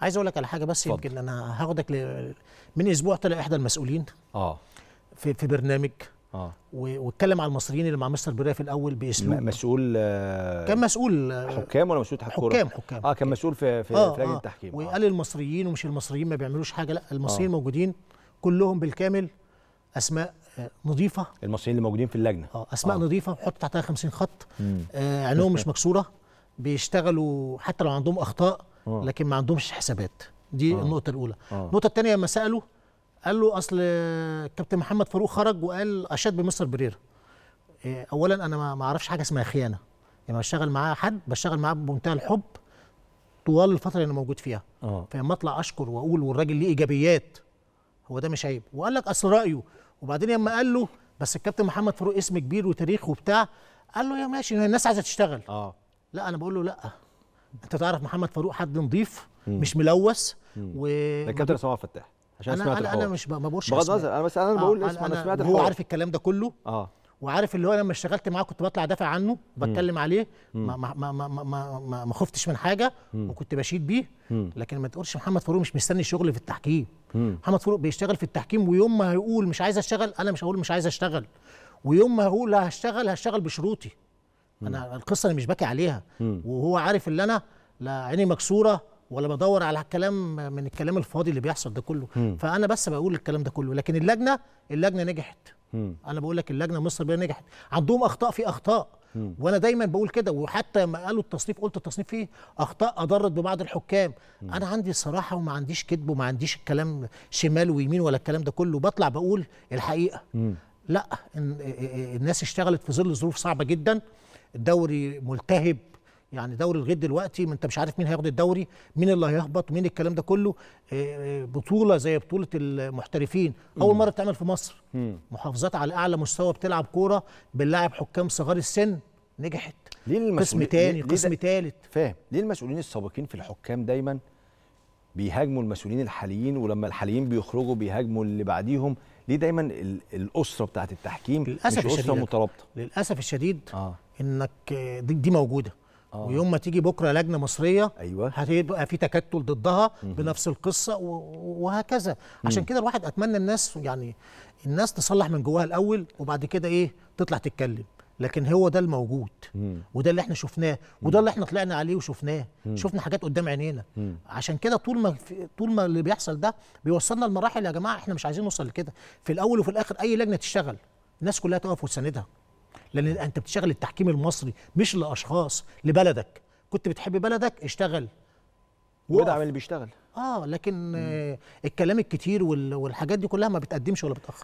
عايز اقول لك على حاجه بس يمكن انا هاخدك ل... من اسبوع طلع احدى المسؤولين اه في في برنامج اه واتكلم على المصريين اللي مع مستر بريه في الاول باسلوب مسؤول آه كان مسؤول آه، حكام ولا مسؤول حكام حكام حكام اه كان مسؤول في في, آه في لجنه آه التحكيم آه. وقال المصريين ومش المصريين ما بيعملوش حاجه لا المصريين آه. موجودين كلهم بالكامل اسماء آه، نظيفه المصريين اللي موجودين في اللجنه اه اسماء آه. نظيفه حط تحتها 50 خط آه عينهم مش مكسوره بيشتغلوا حتى لو عندهم اخطاء آه. لكن ما عندهمش حسابات دي أوه. النقطه الاولى أوه. النقطه الثانيه لما ساله قال له اصل كابتن محمد فاروق خرج وقال اشاد بمستر بريرا آه، اولا انا ما اعرفش حاجه اسمها خيانه يعني بشتغل معاه حد بشتغل معاه بمنتهى الحب طوال الفتره اللي انا موجود فيها آه. فلما اطلع اشكر واقول والراجل ليه ايجابيات هو ده مش عيب وقال لك اصل رايه وبعدين لما قال له بس الكابتن محمد فاروق اسم كبير وتاريخ وبتاع قال له يا ماشي الناس عايزه تشتغل اه لا انا بقول له لا انت تعرف محمد فاروق حد نظيف مش ملوث و ده الكابتن اسامه فتاح عشان أنا سمعت انا انا مش ما بقولش بغض النظر انا بس انا آه بقول اسم انا, أنا سمعت هو عارف الكلام ده كله اه وعارف اللي هو لما اشتغلت معاه كنت بطلع دافع عنه بتكلم عليه ما ما ما ما ما, ما, ما خفتش من حاجه وكنت بشيد بيه لكن ما تقولش محمد فاروق مش مستني شغل في التحكيم محمد فاروق بيشتغل في التحكيم ويوم ما هيقول مش عايز اشتغل انا مش هقول مش عايز اشتغل ويوم ما هقول هشتغل هشتغل بشروطي انا نعم. القصه انا مش باكي عليها مم. وهو عارف ان انا لا عيني مكسوره ولا بدور على الكلام من الكلام الفاضي اللي بيحصل ده كله مم. فانا بس بقول الكلام ده كله لكن اللجنه اللجنه نجحت مم. انا بقول لك اللجنه مصر بيها نجحت عندهم اخطاء في اخطاء مم. وانا دايما بقول كده وحتى لما قالوا التصنيف قلت التصنيف فيه اخطاء اضرت ببعض الحكام مم. انا عندي صراحه وما عنديش كذب وما عنديش الكلام شمال ويمين ولا الكلام ده كله بطلع بقول الحقيقه مم. لا الناس اشتغلت في ظل ظروف صعبه جدا الدوري ملتهب يعني دوري لغايه دلوقتي ما انت مش عارف مين هياخد الدوري مين اللي هيهبط مين الكلام ده كله آه، آه، بطوله زي بطوله المحترفين اول مره تعمل في مصر محافظات على اعلى مستوى بتلعب كوره بنلاعب حكام صغار السن نجحت ليه المسؤولين قسم تاني قسم تالت فاهم ليه المسؤولين السابقين في الحكام دايما بيهاجموا المسؤولين الحاليين ولما الحاليين بيخرجوا بيهاجموا اللي بعديهم ليه دايما الاسره بتاعت التحكيم للأسف مش اسره مترابطه للاسف الشديد آه. انك دي موجوده آه. ويوم ما تيجي بكره لجنه مصريه ايوه هتبقى في تكتل ضدها مم. بنفس القصه وهكذا عشان كده الواحد اتمنى الناس يعني الناس تصلح من جواها الاول وبعد كده ايه تطلع تتكلم لكن هو ده الموجود مم. وده اللي احنا شفناه وده اللي احنا طلعنا عليه وشفناه مم. شفنا حاجات قدام عينينا مم. عشان كده طول ما في طول ما اللي بيحصل ده بيوصلنا لمراحل يا جماعه احنا مش عايزين نوصل لكده في الاول وفي الاخر اي لجنه تشتغل الناس كلها تقف وتساندها لان انت بتشتغل التحكيم المصري مش لاشخاص لبلدك كنت بتحب بلدك اشتغل وادعم اللي بيشتغل اه لكن مم. الكلام الكتير والحاجات دي كلها ما بتقدمش ولا بتاخر